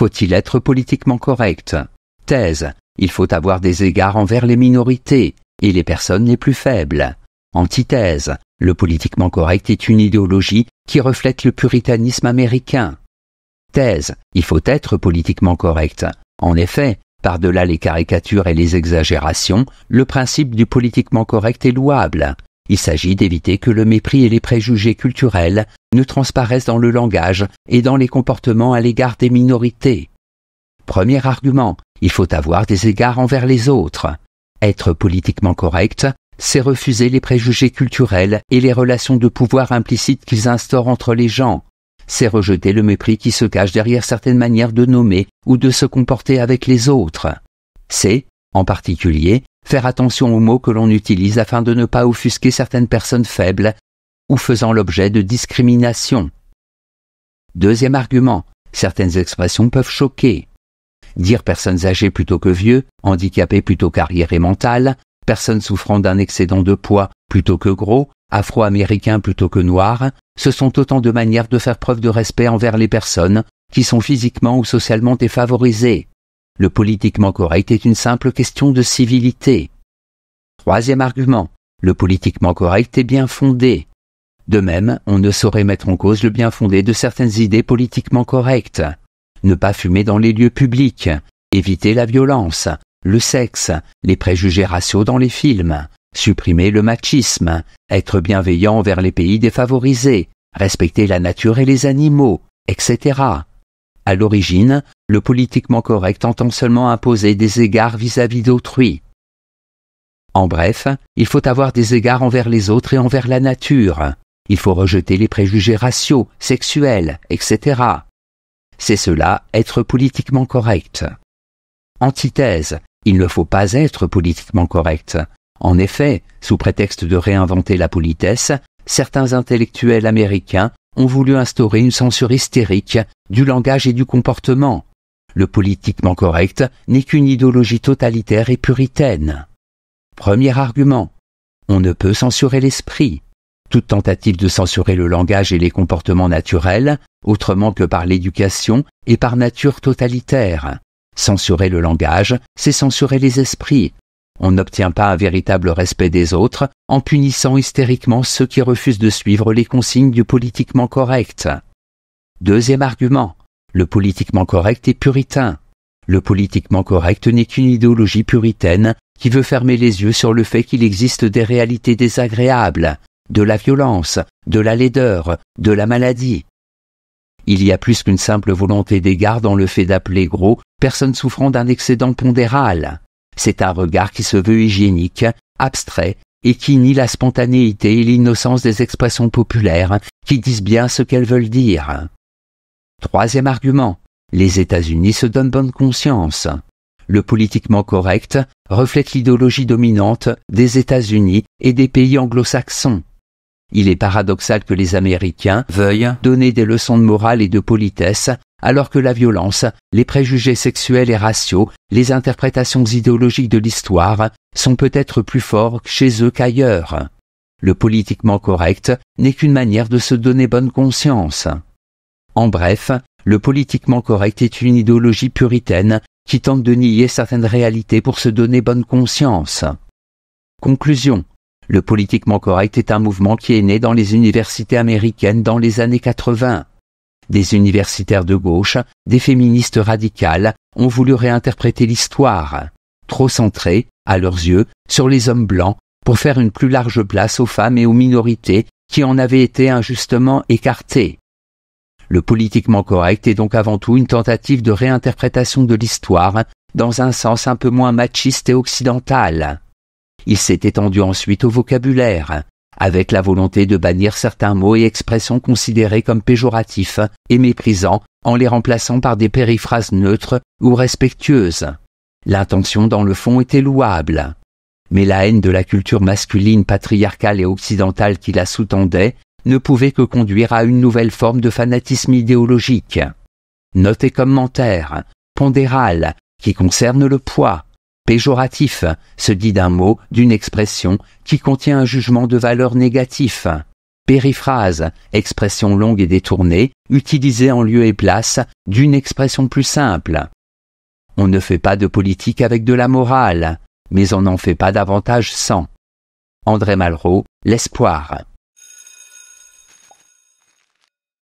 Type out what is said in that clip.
Faut-il être politiquement correct Thèse. Il faut avoir des égards envers les minorités et les personnes les plus faibles. Antithèse. Le politiquement correct est une idéologie qui reflète le puritanisme américain. Thèse. Il faut être politiquement correct. En effet, par-delà les caricatures et les exagérations, le principe du politiquement correct est louable. Il s'agit d'éviter que le mépris et les préjugés culturels ne transparaissent dans le langage et dans les comportements à l'égard des minorités. Premier argument, il faut avoir des égards envers les autres. Être politiquement correct, c'est refuser les préjugés culturels et les relations de pouvoir implicites qu'ils instaurent entre les gens. C'est rejeter le mépris qui se cache derrière certaines manières de nommer ou de se comporter avec les autres. C'est, en particulier, faire attention aux mots que l'on utilise afin de ne pas offusquer certaines personnes faibles ou faisant l'objet de discrimination. Deuxième argument, certaines expressions peuvent choquer. Dire personnes âgées plutôt que vieux, handicapées plutôt et mentales, personnes souffrant d'un excédent de poids plutôt que gros, afro-américains plutôt que noirs, ce sont autant de manières de faire preuve de respect envers les personnes qui sont physiquement ou socialement défavorisées le politiquement correct est une simple question de civilité. Troisième argument, le politiquement correct est bien fondé. De même, on ne saurait mettre en cause le bien fondé de certaines idées politiquement correctes. Ne pas fumer dans les lieux publics, éviter la violence, le sexe, les préjugés raciaux dans les films, supprimer le machisme, être bienveillant envers les pays défavorisés, respecter la nature et les animaux, etc. À l'origine, le politiquement correct entend seulement imposer des égards vis-à-vis d'autrui. En bref, il faut avoir des égards envers les autres et envers la nature. Il faut rejeter les préjugés raciaux, sexuels, etc. C'est cela, être politiquement correct. Antithèse, il ne faut pas être politiquement correct. En effet, sous prétexte de réinventer la politesse, certains intellectuels américains ont voulu instaurer une censure hystérique du langage et du comportement, le politiquement correct n'est qu'une idéologie totalitaire et puritaine. Premier argument. On ne peut censurer l'esprit. Toute tentative de censurer le langage et les comportements naturels, autrement que par l'éducation, est par nature totalitaire. Censurer le langage, c'est censurer les esprits. On n'obtient pas un véritable respect des autres en punissant hystériquement ceux qui refusent de suivre les consignes du politiquement correct. Deuxième argument. Le politiquement correct est puritain. Le politiquement correct n'est qu'une idéologie puritaine qui veut fermer les yeux sur le fait qu'il existe des réalités désagréables, de la violence, de la laideur, de la maladie. Il y a plus qu'une simple volonté d'égard dans le fait d'appeler gros personne souffrant d'un excédent pondéral. C'est un regard qui se veut hygiénique, abstrait, et qui nie la spontanéité et l'innocence des expressions populaires qui disent bien ce qu'elles veulent dire. Troisième argument, les États-Unis se donnent bonne conscience. Le politiquement correct reflète l'idéologie dominante des États-Unis et des pays anglo-saxons. Il est paradoxal que les Américains veuillent donner des leçons de morale et de politesse alors que la violence, les préjugés sexuels et raciaux, les interprétations idéologiques de l'histoire sont peut-être plus forts chez eux qu'ailleurs. Le politiquement correct n'est qu'une manière de se donner bonne conscience. En bref, le politiquement correct est une idéologie puritaine qui tente de nier certaines réalités pour se donner bonne conscience. Conclusion. Le politiquement correct est un mouvement qui est né dans les universités américaines dans les années 80. Des universitaires de gauche, des féministes radicales, ont voulu réinterpréter l'histoire, trop centrée, à leurs yeux, sur les hommes blancs, pour faire une plus large place aux femmes et aux minorités qui en avaient été injustement écartées. Le politiquement correct est donc avant tout une tentative de réinterprétation de l'histoire dans un sens un peu moins machiste et occidental. Il s'est étendu ensuite au vocabulaire, avec la volonté de bannir certains mots et expressions considérés comme péjoratifs et méprisants en les remplaçant par des périphrases neutres ou respectueuses. L'intention dans le fond était louable. Mais la haine de la culture masculine patriarcale et occidentale qui la sous-tendait ne pouvait que conduire à une nouvelle forme de fanatisme idéologique. Notez et commentaire pondéral, qui concerne le poids, péjoratif, se dit d'un mot, d'une expression, qui contient un jugement de valeur négatif, périphrase, expression longue et détournée, utilisée en lieu et place d'une expression plus simple. On ne fait pas de politique avec de la morale, mais on n'en fait pas davantage sans. André Malraux, l'espoir.